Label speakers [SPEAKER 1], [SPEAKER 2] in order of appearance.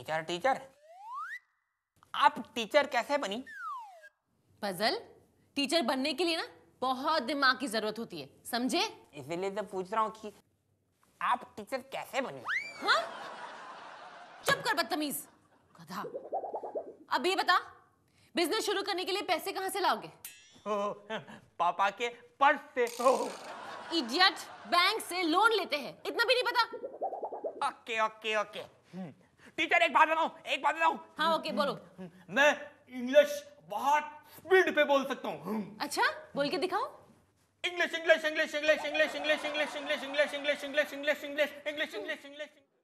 [SPEAKER 1] Teacher teacher
[SPEAKER 2] आप teacher कैसे बनी पजल टीचर बनने के लिए ना बहुत दिमाग की जरूरत होती है समझे इसलिए तो पूछ रहा हूँ कि आप टीचर कैसे बनी हाँ चुप कर बदतमीज गधा अब ये बता बिजनेस शुरू करने के लिए पैसे कहाँ से लाओगे
[SPEAKER 3] पापा
[SPEAKER 4] के पर्स से
[SPEAKER 2] इडियट बैंक से लोन लेते हैं इतना भी नहीं पता
[SPEAKER 5] okay okay okay hmm. Teacher एक बात बताऊं एक बात बताऊं हाँ ओके बोलो
[SPEAKER 6] मैं इंग्लिश बहुत स्पीड पे बोल सकता हूँ अच्छा बोल के दिखाओ
[SPEAKER 7] English English English English English English English English English English English English English English English English